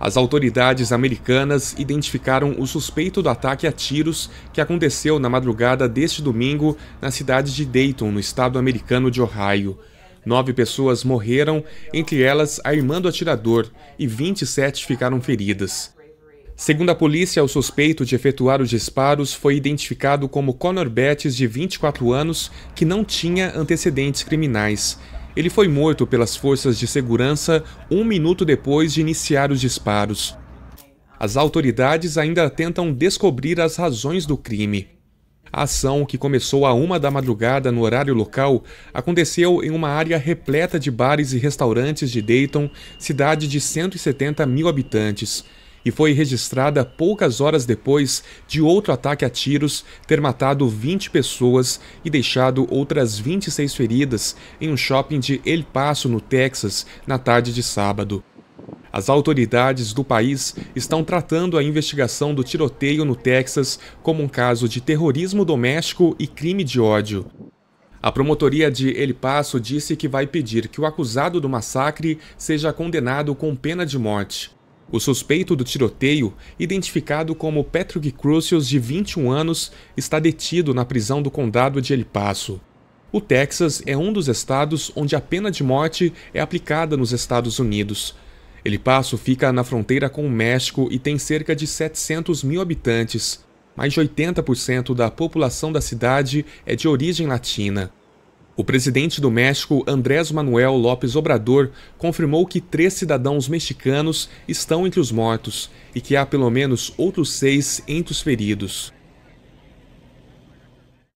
As autoridades americanas identificaram o suspeito do ataque a tiros que aconteceu na madrugada deste domingo na cidade de Dayton, no estado americano de Ohio. Nove pessoas morreram, entre elas a irmã do atirador, e 27 ficaram feridas. Segundo a polícia, o suspeito de efetuar os disparos foi identificado como Connor Betts, de 24 anos, que não tinha antecedentes criminais. Ele foi morto pelas forças de segurança um minuto depois de iniciar os disparos. As autoridades ainda tentam descobrir as razões do crime. A ação, que começou à uma da madrugada no horário local, aconteceu em uma área repleta de bares e restaurantes de Dayton, cidade de 170 mil habitantes e foi registrada poucas horas depois de outro ataque a tiros ter matado 20 pessoas e deixado outras 26 feridas em um shopping de El Paso, no Texas, na tarde de sábado. As autoridades do país estão tratando a investigação do tiroteio no Texas como um caso de terrorismo doméstico e crime de ódio. A promotoria de El Paso disse que vai pedir que o acusado do massacre seja condenado com pena de morte. O suspeito do tiroteio, identificado como Patrick Crucius, de 21 anos, está detido na prisão do condado de El Paso. O Texas é um dos estados onde a pena de morte é aplicada nos Estados Unidos. El Paso fica na fronteira com o México e tem cerca de 700 mil habitantes. Mais de 80% da população da cidade é de origem latina. O presidente do México, Andrés Manuel López Obrador, confirmou que três cidadãos mexicanos estão entre os mortos e que há pelo menos outros seis entre os feridos.